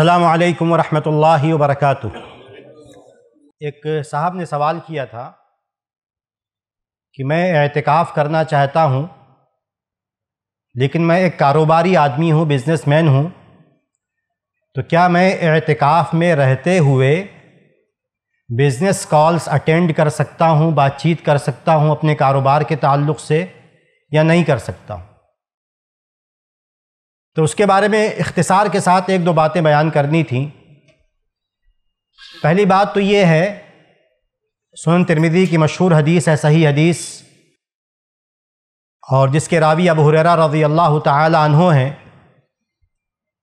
अल्लाम वरहमल वरक एक साहब ने सवाल किया था कि मैं एहतिकाफ़ करना चाहता हूँ लेकिन मैं एक कारोबारी आदमी हूँ मैन हूँ तो क्या मैं एहतिकाफ़ में रहते हुए बिज़नेस कॉल्स अटेंड कर सकता हूँ बातचीत कर सकता हूँ अपने कारोबार के ताल्लुक से या नहीं कर सकता हूँ तो उसके बारे में इख्तिसार के साथ एक दो बातें बयान करनी थी पहली बात तो ये है सुन तिरमिदी की मशहूर हदीस है सही हदीस और जिसके रावी अब हुररा रजी अल्लाह तहों हैं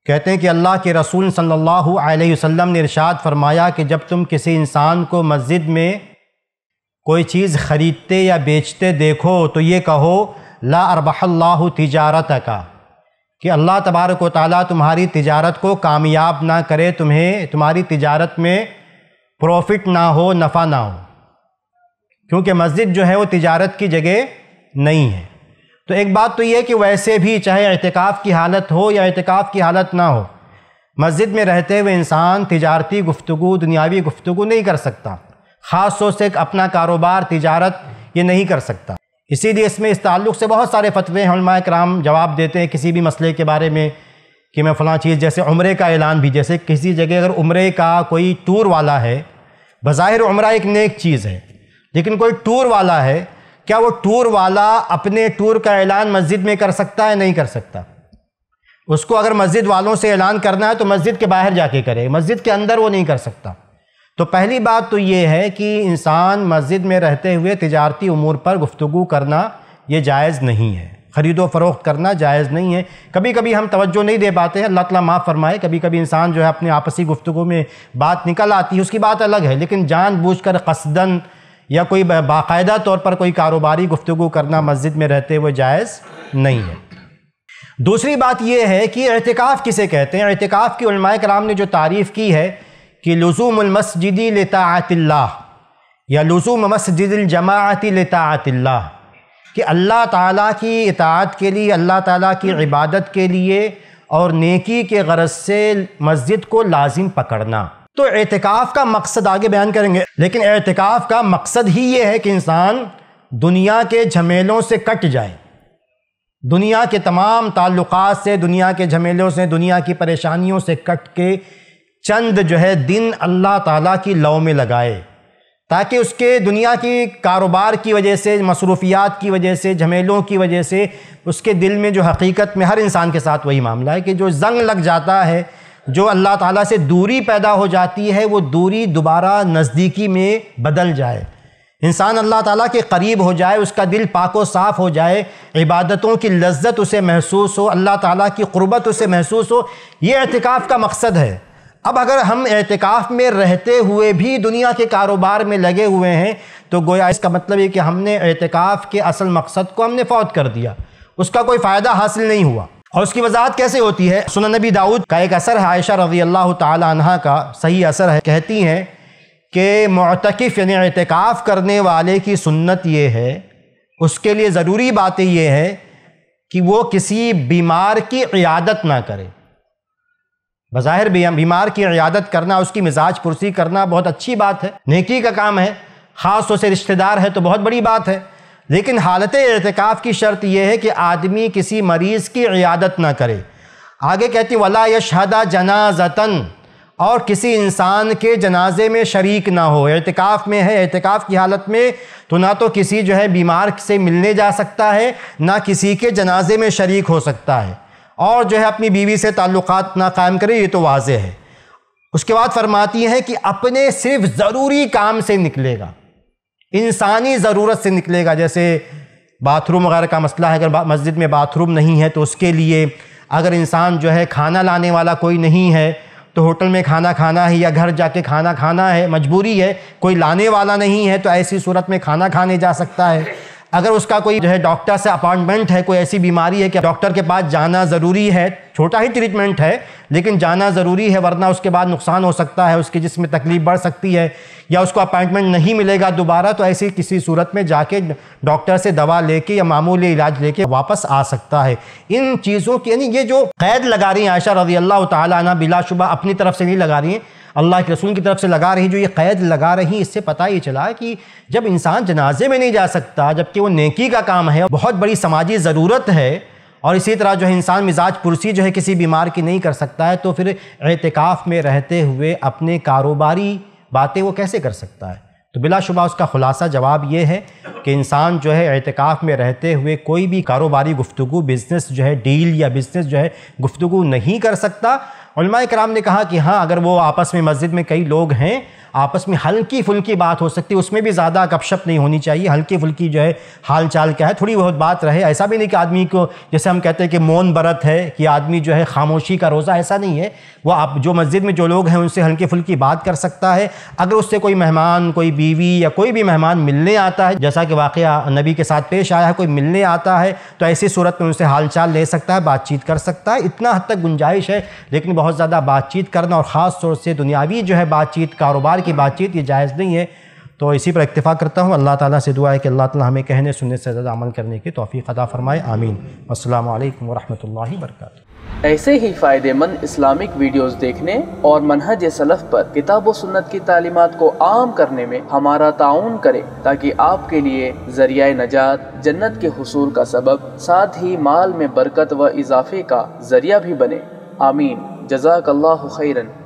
कहते हैं कि अल्लाह के रसूल सल्लल्लाहु अलैहि वसल्लम ने इरशाद फरमाया कि जब तुम किसी इंसान को मस्जिद में कोई चीज़ ख़रीदते या बेचते देखो तो ये कहो ला अरबल्ला तिजारत का कि अल्लाह तबारक ताली तुम्हारी तिजारत को कामयाब ना करे तुम्हें तुम्हारी तिजारत में प्रॉफिट ना हो नफ़ा ना हो क्योंकि मस्जिद जो है वो तिजारत की जगह नहीं है तो एक बात तो ये कि वैसे भी चाहे अहतकाफ़ की हालत हो या अहतकाफ़ की हालत ना हो मस्जिद में रहते हुए इंसान तजारती गुफ्तु दुनियावी गुफ्तु नहीं कर सकता ख़ास तौर से अपना कारोबार तजारत ये नहीं कर सकता इसीलिए इसमें इस ताल्लुक़ से बहुत सारे फतवे हमाय कराम जवाब देते हैं किसी भी मसले के बारे में कि मैं फ़लाँ चीज़ जैसे उम्र का ऐलान भी जैसे किसी जगह अगर उम्र का कोई टूर वाला है बज़ाहिर उम्र एक नेक चीज़ है लेकिन कोई टूर वाला है क्या वो टूर वाला अपने टूर का ऐलान मस्जिद में कर सकता है नहीं कर सकता उसको अगर मस्जिद वालों से ऐलान करना है तो मस्जिद के बाहर जाके करे मस्जिद के अंदर वो नहीं कर सकता तो पहली बात तो ये है कि इंसान मस्जिद में रहते हुए तजारती उमूर पर गुफ्तु करना ये जायज़ नहीं है ख़रीदो फ़रोख्त करना जायज़ नहीं है कभी कभी हम तवज्जो नहीं दे पाते हैं अल्लाह ताला माफ़ फरमाए कभी कभी इंसान जो है अपने आपसी गुफ्तु में बात निकल आती है उसकी बात अलग है लेकिन जानबूझकर कसदन या कोई बाकायदा तौर पर कोई कारोबारी गुफ्तु करना मस्जिद में रहते हुए जायज़ नहीं है दूसरी बात यह है कि अहतिकाफ़ किसे कहते हैं अहतिकाफ़ की कराम ने जो तारीफ़ की है कि लज़ूम मस्जिद लतातिल्ला या लज़ूम मस्जिद जमात लतातिल्ला कि अल्लाह ताला की इतात के लिए अल्लाह ताला की इबादत के लिए और नेकी के गरज से मस्जिद को लाजिम पकड़ना तो एहतिकाफ़ का मकसद आगे बयान करेंगे लेकिन एहतिकाफ़ का मकसद ही ये है कि इंसान दुनिया के झमेलों से कट जाए दुनिया के तमाम ताल्लुकात से दुनिया के झमेलों से दुनिया की परेशानियों से कट के चंद जो है दिन अल्लाह ताला की लौ में लगाए ताकि उसके दुनिया की कारोबार की वजह से मसरूफियात की वजह से झमेलों की वजह से उसके दिल में जो हकीकत में हर इंसान के साथ वही मामला है कि जो जंग लग जाता है जो अल्लाह ताला से दूरी पैदा हो जाती है वो दूरी दोबारा नज़दीकी में बदल जाए इंसान अल्लाह ताला के करीब हो जाए उसका दिल पाको साफ़ हो जाए इबादतों की लज्जत उसे महसूस हो अल्लाह ताला की क़ुरबत उसे महसूस हो ये अहतिकाफ़ का मकसद है अब अगर हम एहतिकाफ़ में रहते हुए भी दुनिया के कारोबार में लगे हुए हैं तो गोया इसका मतलब ये कि हमने एहतिकाफ़ के असल मकसद को हमने फौत कर दिया उसका कोई फ़ायदा हासिल नहीं हुआ और उसकी वजाहत कैसे होती है सुन नबी दाऊद का एक असर है आयशा रजी अल्लाह तहा का सही असर है कहती हैं कि मतकफ़ यानी एहतिकाफ़ करने वाले की सुन्नत ये है उसके लिए ज़रूरी बातें ये है कि वो किसी बीमार की इयादत ना करे बज़ाहिर भी हम बीमार की इयादत करना उसकी मिजाज पुरसी करना बहुत अच्छी बात है नेकी का काम है ख़ास तौर से रिश्तेदार है तो बहुत बड़ी बात है लेकिन हालत एहतिकाफ़ की शर्त यह है कि आदमी किसी मरीज़ की इयादत ना करे आगे कहती वला यशहदा जनाजतन और किसी इंसान के जनाजे में शरीक ना हो एहतिकाफ़ में है एहतिकाफ़ की हालत में तो ना तो किसी जो है बीमार से मिलने जा सकता है ना किसी के जनाजे में शरीक हो सकता है और जो है अपनी बीवी से ताल्लुक़ ना कायम करे ये तो वाज है उसके बाद फरमाती हैं कि अपने सिर्फ ज़रूरी काम से निकलेगा इंसानी ज़रूरत से निकलेगा जैसे बाथरूम वगैरह का मसला है अगर मस्जिद में बाथरूम नहीं है तो उसके लिए अगर इंसान जो है खाना लाने वाला कोई नहीं है तो होटल में खाना खाना है या घर जाके खाना खाना है मजबूरी है कोई लाने वाला नहीं है तो ऐसी सूरत में खाना खाने जा सकता है अगर उसका कोई जो है डॉक्टर से अपॉइंटमेंट है कोई ऐसी बीमारी है कि डॉक्टर के पास जाना ज़रूरी है छोटा ही ट्रीटमेंट है लेकिन जाना ज़रूरी है वरना उसके बाद नुकसान हो सकता है उसके जिसमें तकलीफ बढ़ सकती है या उसको अपॉइंटमेंट नहीं मिलेगा दोबारा तो ऐसी किसी सूरत में जाके डॉक्टर से दवा लेके या मामूली इलाज लेके वापस आ सकता है इन चीज़ों की यानी ये जो कैद लगा रही हैं आयशा रजी अल्लाह तिलाशुबा अपनी तरफ से नहीं लगा रही हैं अल्लाह के रसूल की तरफ से लगा रही जो ये क़ैद लगा रही इससे पता ये चला कि जब इंसान जनाजे में नहीं जा सकता जबकि वो नेकी का काम है बहुत बड़ी समाजी ज़रूरत है और इसी तरह जो है इंसान मिजाज पुरसी जो है किसी बीमार की नहीं कर सकता है तो फिर एहतिकाफ़ में रहते हुए अपने कारोबारी बातें वो कैसे कर सकता है तो बिलाशुबा उसका ख़ुलासा जवाब ये है कि इंसान जो है एहतिकाफ़ में रहते हुए कोई भी कारोबारी गुफ्तु बिज़नेस जो है डील या बिज़नेस जो है गुफ्तु नहीं कर सकता कराम ने कहा कि हाँ अगर वो आपस में मस्जिद में कई लोग हैं आपस में हल्की फुल्की बात हो सकती है उसमें भी ज़्यादा गपशप नहीं होनी चाहिए हल्की फुल्की जो है हाल चाल क्या है थोड़ी बहुत बात रहे ऐसा भी नहीं कि आदमी को जैसे हम कहते हैं कि मौन बरत है कि आदमी जो है खामोशी का रोज़ा ऐसा नहीं है वो आप जो मस्जिद में जो लोग हैं उनसे हल्की फुल्की बात कर सकता है अगर उससे कोई मेहमान कोई बीवी या कोई भी मेहमान मिलने आता है जैसा कि वाक़ नबी के साथ पेश आया है कोई मिलने आता है तो ऐसी सूरत में उनसे हाल चाल ले सकता है बातचीत कर सकता है इतना हद तक गुंजाइश है लेकिन बहुत ज़्यादा बातचीत करना और ख़ास तौर से दुनियावी जो है बातचीत कारोबार बाहर की बातचीत ये जायज़ नहीं है तो इसी पर इतफ़ा करता हूँ अल्लाह ताला से दुआ है कि अल्लाह ताला हमें कहने सुनने से ज़्यादा अमल करने की तोफ़ी अदा फ़रमाए आमीन अल्लाम वरहमल वर्क ऐसे ही फ़ायदेमंद इस्लामिक वीडियोस देखने और मनहज सलफ़ पर किताब व सुन्नत की तालीमत को आम करने में हमारा ताउन करें ताकि आपके लिए ज़रिया नजात जन्नत के हसूल का सबब साथ ही माल में बरकत व इजाफे का ज़रिया भी बने आमीन जजाक खैरन